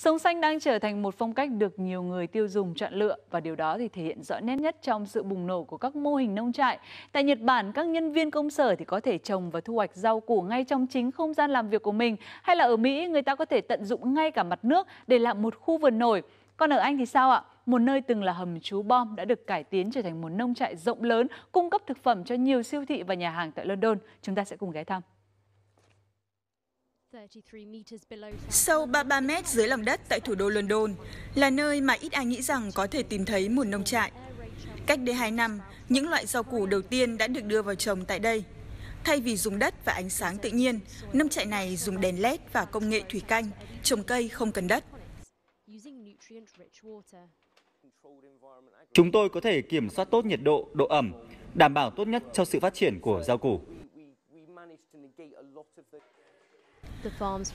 Sống xanh đang trở thành một phong cách được nhiều người tiêu dùng chọn lựa và điều đó thì thể hiện rõ nét nhất trong sự bùng nổ của các mô hình nông trại. Tại Nhật Bản, các nhân viên công sở thì có thể trồng và thu hoạch rau củ ngay trong chính không gian làm việc của mình, hay là ở Mỹ người ta có thể tận dụng ngay cả mặt nước để làm một khu vườn nổi. Còn ở Anh thì sao ạ? Một nơi từng là hầm trú bom đã được cải tiến trở thành một nông trại rộng lớn, cung cấp thực phẩm cho nhiều siêu thị và nhà hàng tại London. Chúng ta sẽ cùng ghé thăm. Sâu 33 mét dưới lòng đất tại thủ đô London là nơi mà ít ai nghĩ rằng có thể tìm thấy một nông trại. Cách đây 2 năm, những loại rau củ đầu tiên đã được đưa vào trồng tại đây. Thay vì dùng đất và ánh sáng tự nhiên, nông trại này dùng đèn LED và công nghệ thủy canh, trồng cây không cần đất. Chúng tôi có thể kiểm soát tốt nhiệt độ, độ ẩm, đảm bảo tốt nhất cho sự phát triển của rau củ.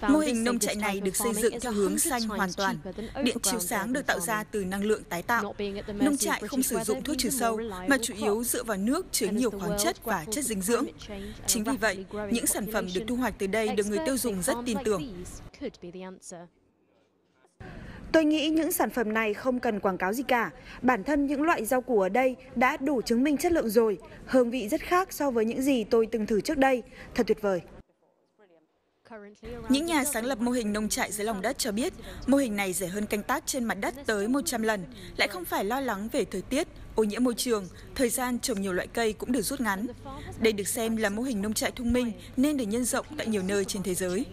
Mô hình nông trại này được xây dựng theo hướng xanh hoàn toàn. Điện chiếu sáng được tạo ra từ năng lượng tái tạo. Nông trại không sử dụng thuốc trừ sâu, mà chủ yếu dựa vào nước chứa nhiều khoáng chất và chất dinh dưỡng. Chính vì vậy, những sản phẩm được thu hoạch từ đây được người tiêu dùng rất tin tưởng. Tôi nghĩ những sản phẩm này không cần quảng cáo gì cả. Bản thân những loại rau củ ở đây đã đủ chứng minh chất lượng rồi. Hương vị rất khác so với những gì tôi từng thử trước đây. Thật tuyệt vời. Những nhà sáng lập mô hình nông trại dưới lòng đất cho biết mô hình này rẻ hơn canh tác trên mặt đất tới 100 lần, lại không phải lo lắng về thời tiết, ô nhiễm môi trường, thời gian trồng nhiều loại cây cũng được rút ngắn. Đây được xem là mô hình nông trại thông minh nên được nhân rộng tại nhiều nơi trên thế giới.